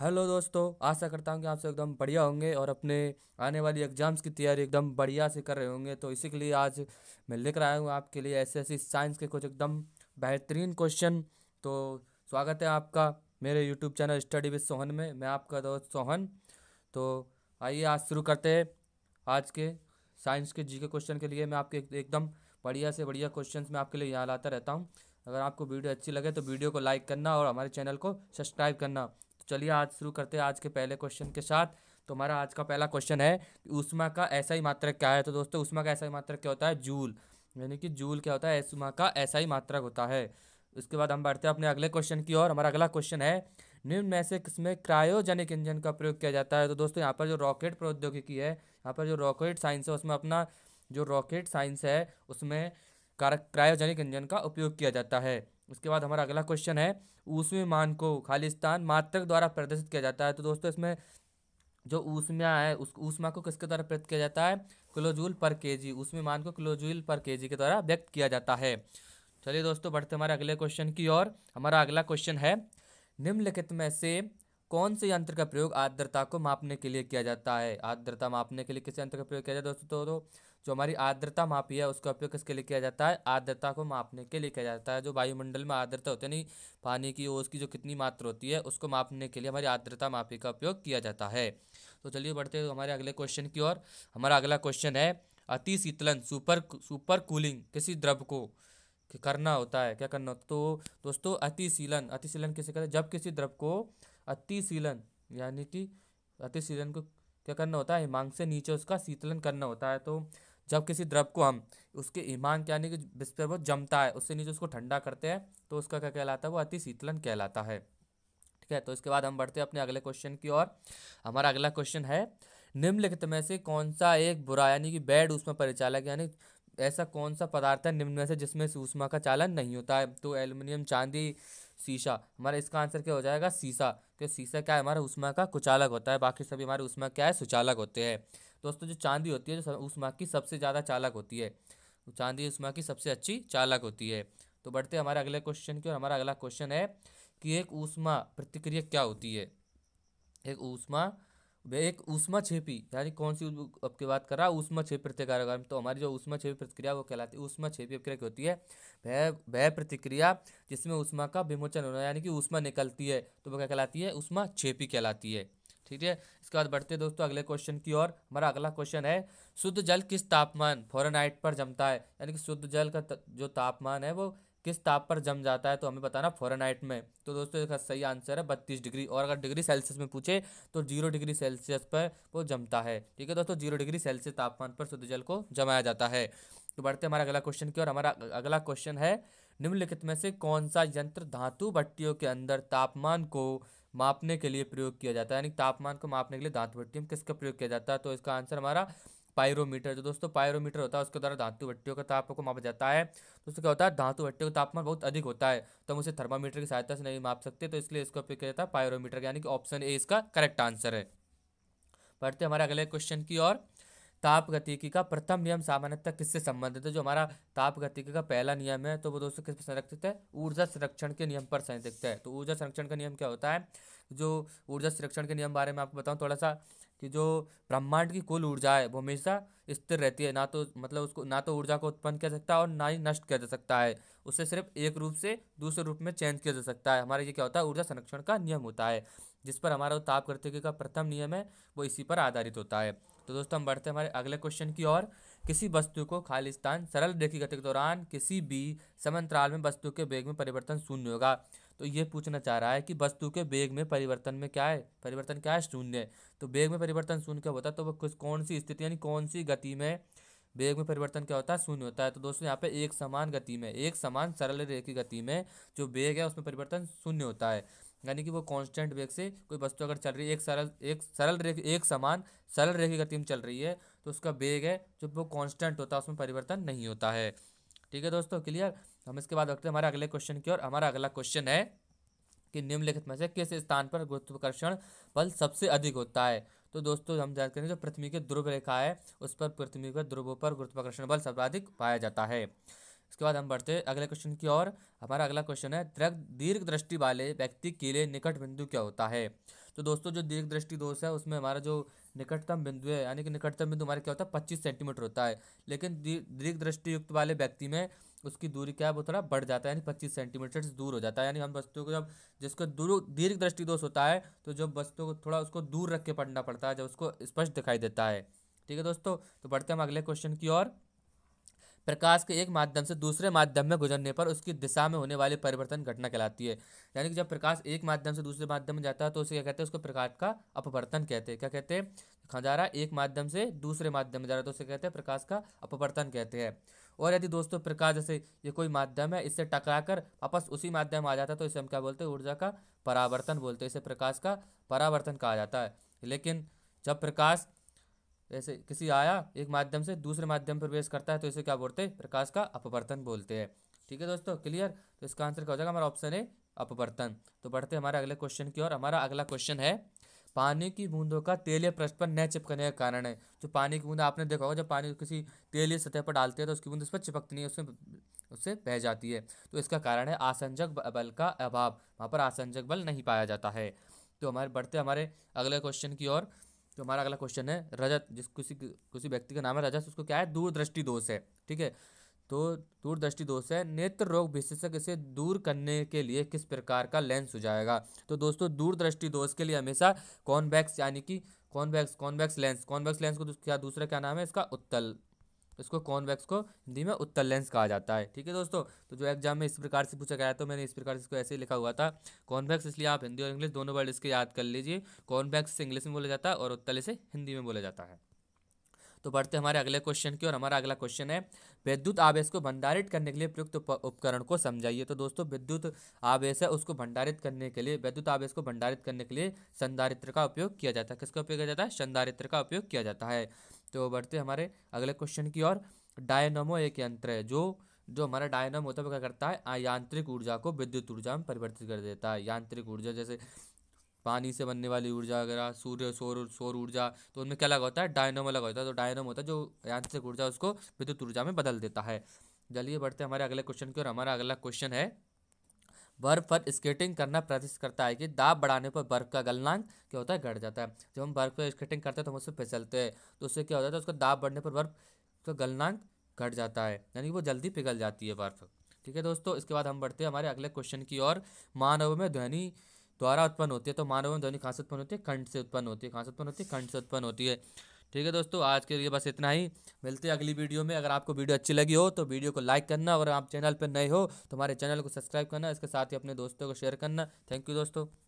hello दोस्तों आशा करता हूँ कि आप सब एकदम बढ़िया होंगे और अपने आने वाली एग्जाम्स की तैयारी एकदम बढ़िया से कर रहे होंगे तो इसी के लिए आज मैं लेकर आया हूँ आपके लिए ऐसे ऐसे साइंस के कुछ एकदम बेहतरीन क्वेश्चन तो स्वागत है आपका मेरे YouTube channel study with Sohan में मैं आपका दोस्त सोहन तो आइए आज शुरू करते हैं आज के साइंस के जी के क्वेश्चन के लिए मैं आपके एकदम बढ़िया से बढ़िया क्वेश्चन मैं आपके लिए यहाँ लाता रहता हूँ अगर आपको वीडियो अच्छी लगे तो वीडियो को लाइक करना और हमारे चैनल को सब्सक्राइब करना चलिए आज शुरू करते हैं आज के पहले क्वेश्चन के साथ तो हमारा आज का पहला क्वेश्चन है उष्मा का ऐसा ही मात्रक क्या है तो दोस्तों उष्मा का ऐसा ही मात्रक क्या होता है जूल यानी कि जूल क्या होता है ऊषमा का ऐसा ही मात्रक होता है उसके बाद हम बढ़ते हैं अपने अगले क्वेश्चन की ओर हमारा अगला क्वेश्चन है निम्न में से किसमें क्रायोजेनिक इंजन का प्रयोग किया जाता है तो दोस्तों यहाँ पर जो रॉकेट प्रौद्योगिकी है यहाँ पर जो रॉकेट साइंस है उसमें अपना जो रॉकेट साइंस है उसमें क्रायोजेनिक इंजन का उपयोग किया जाता है उसके बाद हमारा अगला क्वेश्चन है ऊसवी मान को खालिस्तान मात्रक द्वारा प्रदर्शित किया जाता है तो दोस्तों इसमें जो ऊष्मा है उस ऊष्मा को किसके द्वारा प्रयुक्त किया जाता है क्लोजूल पर जी ऊष्मी मान को क्लोजूल पर जी के द्वारा व्यक्त किया जाता है चलिए दोस्तों बढ़ते हमारे अगले क्वेश्चन की ओर हमारा अगला क्वेश्चन है निम्नलिखित में से कौन से यंत्र का प्रयोग आर्द्रता को मापने के लिए किया जाता है आर्द्रता मापने के लिए किस यंत्र का प्रयोग किया जाता है दोस्तों तो, तो जो हमारी आर्द्रता मापी है उसका उपयोग किसके लिए किया जाता है आर्द्रता को मापने के लिए किया जाता है जो वायुमंडल में आर्द्रता होती है नहीं पानी की ओस की जो कितनी मात्रा होती है उसको मापने के लिए हमारी आर्द्रता मापी का उपयोग किया जाता है तो चलिए बढ़ते हैं हमारे अगले क्वेश्चन की ओर हमारा अगला क्वेश्चन है अति शीतलन सुपर सुपर कूलिंग किसी द्रव को करना होता है क्या करना होता है तो दोस्तों अतिशीलन अतिशीलन किसे कहते हैं जब किसी द्रव को अतिशीलन यानी कि अतिशीलन को क्या करना होता है हिमांग से नीचे उसका शीतलन करना होता है तो जब किसी द्रव को हम उसके ईमान के यानी कि जिस पर वो जमता है उससे नीचे उसको ठंडा करते हैं तो उसका क्या कहलाता है वो अति शीतलन कहलाता है ठीक है तो इसके बाद हम बढ़ते हैं अपने अगले क्वेश्चन की ओर हमारा अगला क्वेश्चन है निम्नलिखित में से कौन सा एक बुरा यानी कि बैड उसमें परिचालक यानी ऐसा कौन सा पदार्थ है निम्न में से जिसमें से ऊष्मा का चालन नहीं होता है तो एल्युमिनियम चांदी शीशा हमारा इसका आंसर क्या हो जाएगा शीशा क्योंकि तो शीशा क्या है हमारा ऊष्मा का कुचालक होता है बाकी सभी हमारे ऊष्मा क्या है सुचालक होते हैं दोस्तों जो चांदी होती है जो माह की सबसे ज़्यादा चालक होती है चांदी उष्मा की सबसे अच्छी चालक होती है तो बढ़ते हमारे अगले क्वेश्चन की और हमारा अगला क्वेश्चन है कि एक ऊष्मा प्रतिक्रिया क्या होती है एक ऊष्मा एक ऊष्मा छेपी यानी कौन सी आपके बात कर रहा है ऊष्मा छेपी प्रतिक्रिया तो हमारी जो ऊष्मा छेपी प्रतिक्रिया वो कहलाती है ऊष्मा छेपी प्रक्रिया होती है वह वह प्रतिक्रिया जिसमें ऊष्मा का विमोचन होना यानी कि ऊष्मा निकलती है तो वह क्या कहलाती है ऊष्मा छेपी कहलाती है ठीक है इसके बाद बढ़ते दोस्तों अगले क्वेश्चन की ओर हमारा अगला क्वेश्चन है शुद्ध जल किस तापमान फॉरनाइट पर जमता है यानी कि शुद्ध जल का जो तापमान है वो किस ताप पर जम जाता है तो हमें बताना फॉरनाइट में तो दोस्तों इसका सही आंसर है बत्तीस डिग्री और अगर डिग्री सेल्सियस में पूछे तो जीरो डिग्री सेल्सियस पर वो जमता है ठीक है दोस्तों जीरो डिग्री सेल्सियस तापमान पर शुद्ध जल को जमाया जाता है तो बढ़ते हमारा अगला क्वेश्चन की और हमारा अगला क्वेश्चन है निम्नलिखित में से कौन सा यंत्र धातु भट्टियों के अंदर तापमान को मापने के लिए प्रयोग किया जाता है यानी तापमान को मापने के लिए धातु भट्टियों में किसका प्रयोग किया जाता है तो इसका आंसर हमारा पायरोमीटर जो दोस्तों पायरोमीटर होता है उसके द्वारा धातु भट्टियों का ताप को मापा जाता है दोस्तों क्या होता है धातु भट्टियों का तापमान बहुत अधिक होता है तो हम उसे थर्मामीटर की सहायता से नहीं माप सकते तो इसलिए इसका उपयोग किया जाता है पायरोमीटर यानी कि ऑप्शन ए इसका करेक्ट आंसर है बढ़ते हमारे अगले क्वेश्चन की और ताप गतिकी का प्रथम नियम सामान्यतः किससे संबंधित है जो हमारा ताप गतिकी का पहला नियम है तो वो दोस्तों किस पर संरक्षित है ऊर्जा संरक्षण के नियम पर संरक्षित है तो ऊर्जा संरक्षण का नियम क्या होता है जो ऊर्जा संरक्षण के नियम बारे में आपको बताऊँ थोड़ा सा कि जो ब्रह्मांड की कुल ऊर्जा है वो हमेशा स्थिर रहती है ना तो मतलब उसको ना तो ऊर्जा को उत्पन्न किया सकता है और ना ही नष्ट किया जा सकता है उसे सिर्फ एक रूप से दूसरे रूप में चेंज किया जा सकता है हमारा ये क्या होता है ऊर्जा संरक्षण का नियम होता है जिस पर हमारा ताप गतिकी का प्रथम नियम है वो इसी पर आधारित होता है तो दोस्तों हम बढ़ते हैं हमारे अगले क्वेश्चन की ओर किसी वस्तु को खालिस्तान सरल रेखी गति के दौरान किसी भी समंतराल में वस्तु के वेग में परिवर्तन शून्य होगा तो ये पूछना चाह रहा है कि वस्तु के वेग में परिवर्तन में क्या है परिवर्तन क्या है शून्य तो वेग में परिवर्तन शून्य क्या होता है तो वो कुछ कौन सी स्थिति यानी कौन सी गति में वेग में परिवर्तन क्या होता है शून्य होता है तो दोस्तों यहाँ पे एक समान गति में एक समान सरल रेखी गति में जो वेग है उसमें परिवर्तन शून्य होता है यानी कि वो कांस्टेंट वेग से कोई वस्तु अगर चल रही है एक सरल एक सरल रेख एक समान सरल रेखा गति में चल रही है तो उसका वेग है जो वो कांस्टेंट होता है उसमें परिवर्तन नहीं होता है ठीक है दोस्तों क्लियर हम इसके बाद रखते हैं हमारे अगले क्वेश्चन की और हमारा अगला क्वेश्चन है कि निम्नलिखित में से किस स्थान पर गुरुत्वाकर्षण बल सबसे अधिक होता है तो दोस्तों हम जान करें जो पृथ्वी की ध्रुव रेखा है उस पर पृथ्वी पर ध्रुवों पर गुरुत्वाकर्षण बल सर्वाधिक पाया जाता है इसके बाद हम बढ़ते हैं अगले क्वेश्चन की ओर हमारा अगला क्वेश्चन है दृग दीर्घ दृष्टि वाले व्यक्ति के लिए निकट बिंदु क्या होता है तो दोस्तों जो दीर्घ दृष्टि दोष है उसमें हमारा जो निकटतम बिंदु है यानी कि निकटतम बिंदु हमारा क्या होता है पच्चीस सेंटीमीटर होता है लेकिन दीर्घ दृष्टि युक्त वाले व्यक्ति में उसकी दूरी क्या है वो थोड़ा बढ़ जाता है यानी पच्चीस सेंटीमीटर से दूर हो जाता है यानी हम वस्तुओं को जब जिसको दूर दीर्घ दृष्टि दोष होता है तो जब वस्तु को थोड़ा उसको दूर रख के पढ़ना पड़ता है जब उसको स्पष्ट दिखाई देता है ठीक है दोस्तों तो बढ़ते हम अगले क्वेश्चन की ओर प्रकाश के एक माध्यम से दूसरे माध्यम में गुजरने पर उसकी दिशा में होने वाले परिवर्तन घटना कहलाती है यानी कि जब प्रकाश एक माध्यम से दूसरे माध्यम में जाता है तो उसे क्या कहते हैं उसको प्रकाश का अपवर्तन कहते हैं क्या कहते हैं खजारा एक माध्यम से दूसरे माध्यम में जा रहा है तो उसे कहते हैं प्रकाश का अपवर्तन कहते हैं और यदि दोस्तों प्रकाश जैसे ये कोई माध्यम है इससे टकरा कर वापस उसी माध्यम में आ जाता है तो इसे हम क्या बोलते हैं ऊर्जा का परावर्तन बोलते हैं इसे प्रकाश का परावर्तन कहा जाता है लेकिन जब प्रकाश ऐसे किसी आया एक माध्यम से दूसरे माध्यम प्रवेश करता है तो इसे क्या बोलते हैं प्रकाश का अपवर्तन बोलते हैं ठीक है दोस्तों क्लियर तो इसका आंसर क्या हो जाएगा हमारा ऑप्शन है अपवर्तन तो बढ़ते हमारे अगले क्वेश्चन की ओर हमारा अगला क्वेश्चन है पानी की बूंदों का तेलीय पृष्ठ पर न चिपकने का कारण है जो पानी की बूंद आपने देखा होगा जब पानी किसी तेलीय सतह पर डालते हैं तो उसकी बूंद उस पर चिपकती नहीं है उसमें उससे बह जाती है तो इसका कारण है आसंजक बल का अभाव वहाँ पर आसंजक बल नहीं पाया जाता है तो हमारे बढ़ते हमारे अगले क्वेश्चन की ओर तो हमारा अगला क्वेश्चन है रजत जिस किसी किसी व्यक्ति का नाम है रजत उसको क्या है दूरदृष्टि दोष है ठीक है तो दूरदृष्टि दोष है नेत्र रोग विशेषज्ञ से दूर करने के लिए किस प्रकार का लेंस सुझाएगा तो दोस्तों दूरदृष्टि दोष के लिए हमेशा कॉन्वैक्स यानी कि convex convex lens convex lens को क्या दूसरा क्या नाम है इसका उत्तल इसको कॉन्वेक्स को हिंदी में उत्तर लेंस कहा जाता है ठीक है दोस्तों तो जो एग्जाम में इस प्रकार से पूछा गया तो मैंने इस प्रकार से इसको ऐसे ही लिखा हुआ था कॉन्वेक्स इसलिए आप हिंदी और इंग्लिश दोनों वर्ड इसके याद कर लीजिए कॉन्वेक्स इंग्लिश में बोला जाता है और उत्तल से हिंदी में बोला जाता है तो बढ़ते हमारे अगले क्वेश्चन की और हमारा अगला क्वेश्चन है विद्युत आवेश को भंडारित करने के लिए प्रयुक्त उपकरण को समझाइए तो दोस्तों विद्युत आवेश है उसको भंडारित करने के लिए विद्युत आवेश को भंडारित करने के लिए संधारित्र का उपयोग किया जाता है किसका उपयोग किया जाता है संधारित्र का उपयोग किया जाता है तो बढ़ते हमारे अगले क्वेश्चन की ओर डायनोमो एक यंत्र है जो जो हमारा डायनोम होता है वो क्या करता है यांत्रिक ऊर्जा को विद्युत ऊर्जा में परिवर्तित कर देता है यांत्रिक ऊर्जा जैसे पानी से बनने वाली ऊर्जा वगैरह सूर्य सौर सौर ऊर्जा तो उनमें क्या अलग होता है डायनोम अलग होता है तो डायनोम होता है जो यांत्रिक ऊर्जा उसको विद्युत ऊर्जा में बदल देता है चलिए बढ़ते हमारे अगले क्वेश्चन की और हमारा अगला क्वेश्चन है बर्फ पर स्केटिंग करना प्रैक्टिस करता है कि दाब बढ़ाने पर बर्फ का गलनांक क्या होता है घट जाता है जब हम बर्फ पर स्केटिंग करते हैं तो हम उससे फिसलते हैं तो उससे क्या हो जाता है तो उसका दाब बढ़ने पर बर्फ का गलनांक घट जाता है यानी कि वो जल्दी पिघल जाती है बर्फ ठीक है दोस्तों इसके बाद हम बढ़ते हैं हमारे अगले क्वेश्चन की ओर मानव में ध्वनि द्वारा उत्पन्न होती है तो मानव में ध्वनि कहाँ से उत्पन्न होती है खंड से उत्पन्न होती है कहाँ से उत्पन्न होती है खंड से उत्पन्न होती है ठीक है दोस्तों आज के लिए बस इतना ही मिलते हैं अगली वीडियो में अगर आपको वीडियो अच्छी लगी हो तो वीडियो को लाइक करना और आप चैनल पर नए हो तो हमारे चैनल को सब्सक्राइब करना इसके साथ ही अपने दोस्तों को शेयर करना थैंक यू दोस्तों